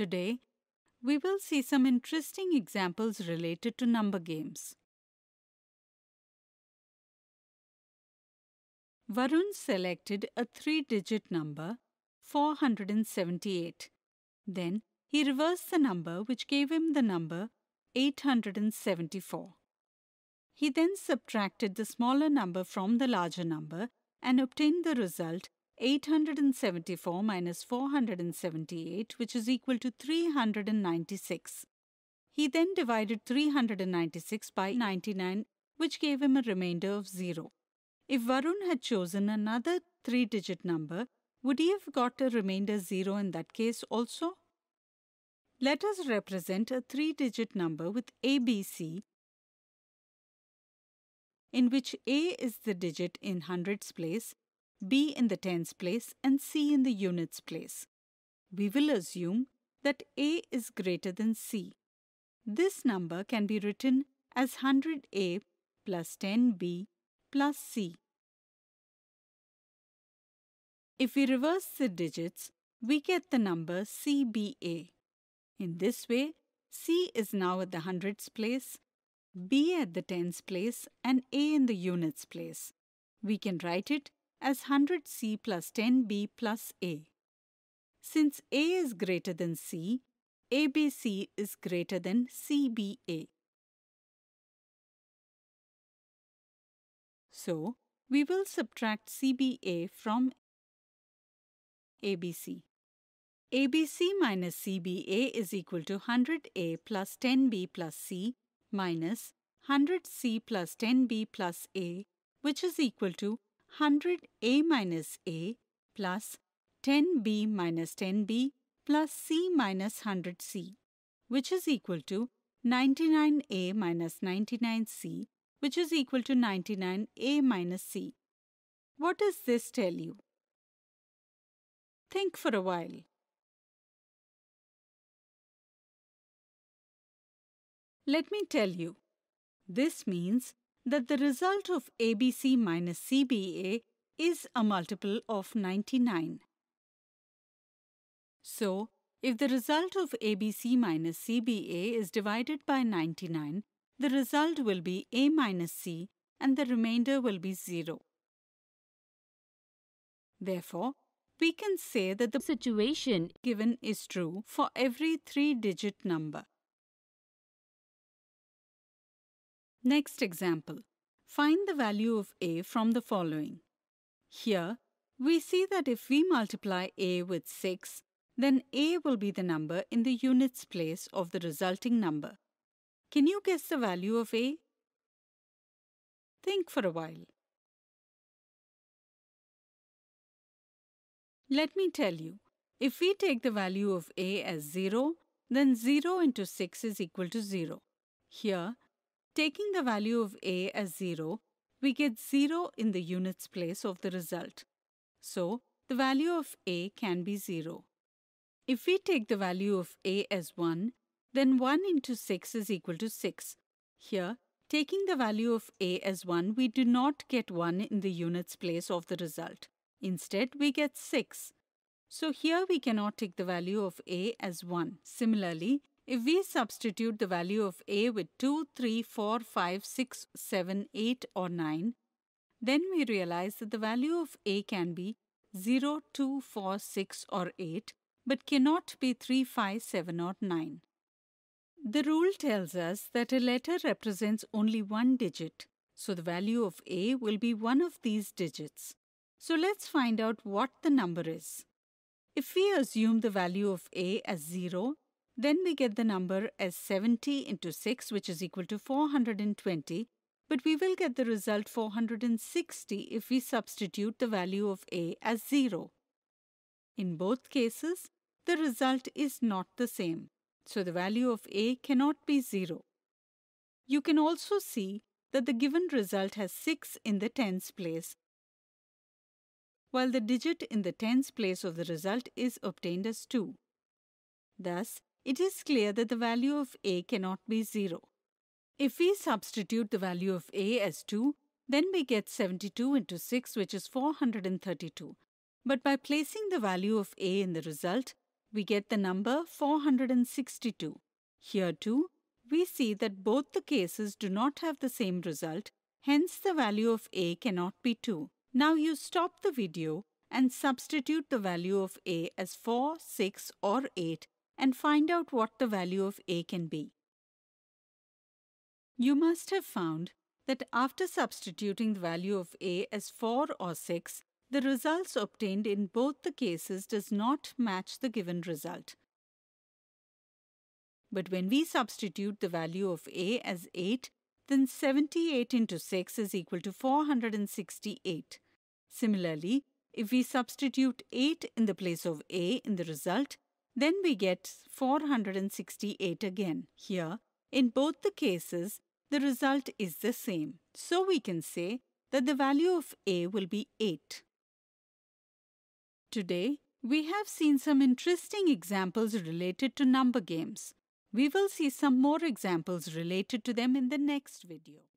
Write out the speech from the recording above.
Today, we will see some interesting examples related to number games. Varun selected a three-digit number, 478. Then he reversed the number which gave him the number 874. He then subtracted the smaller number from the larger number and obtained the result 874 minus 478, which is equal to 396. He then divided 396 by 99, which gave him a remainder of 0. If Varun had chosen another three digit number, would he have got a remainder 0 in that case also? Let us represent a three digit number with ABC, in which A is the digit in hundreds place B in the tens place and C in the units place. We will assume that A is greater than C. This number can be written as 100A plus 10B plus C. If we reverse the digits, we get the number CBA. In this way, C is now at the hundreds place, B at the tens place and A in the units place. We can write it as 100C plus 10B plus A. Since A is greater than C, ABC is greater than CBA. So, we will subtract CBA from ABC. ABC minus CBA is equal to 100A plus 10B plus C minus 100C plus 10B plus A, which is equal to 100a minus a plus 10b minus 10b plus c minus 100c, which is equal to 99a minus 99c, which is equal to 99a minus c. What does this tell you? Think for a while. Let me tell you, this means that the result of ABC minus CBA is a multiple of 99. So, if the result of ABC minus CBA is divided by 99, the result will be A minus C and the remainder will be 0. Therefore, we can say that the situation given is true for every three-digit number. Next example. Find the value of a from the following. Here, we see that if we multiply a with 6, then a will be the number in the units place of the resulting number. Can you guess the value of a? Think for a while. Let me tell you, if we take the value of a as 0, then 0 into 6 is equal to 0. Here, Taking the value of a as 0, we get 0 in the units place of the result. So, the value of a can be 0. If we take the value of a as 1, then 1 into 6 is equal to 6. Here, taking the value of a as 1, we do not get 1 in the units place of the result. Instead, we get 6. So here we cannot take the value of a as 1. Similarly, if we substitute the value of a with 2, 3, 4, 5, 6, 7, 8 or 9, then we realize that the value of a can be 0, 2, 4, 6 or 8 but cannot be 3, 5, 7 or 9. The rule tells us that a letter represents only one digit, so the value of a will be one of these digits. So let's find out what the number is. If we assume the value of a as 0 then we get the number as 70 into 6, which is equal to 420, but we will get the result 460 if we substitute the value of a as 0. In both cases, the result is not the same, so the value of a cannot be 0. You can also see that the given result has 6 in the tens place, while the digit in the tens place of the result is obtained as 2. Thus, it is clear that the value of a cannot be 0. If we substitute the value of a as 2, then we get 72 into 6, which is 432. But by placing the value of a in the result, we get the number 462. Here too, we see that both the cases do not have the same result, hence the value of a cannot be 2. Now you stop the video and substitute the value of a as 4, 6 or 8 and find out what the value of a can be. You must have found that after substituting the value of a as 4 or 6, the results obtained in both the cases does not match the given result. But when we substitute the value of a as 8, then 78 into 6 is equal to 468. Similarly, if we substitute 8 in the place of a in the result, then we get 468 again. Here, in both the cases, the result is the same. So we can say that the value of A will be 8. Today, we have seen some interesting examples related to number games. We will see some more examples related to them in the next video.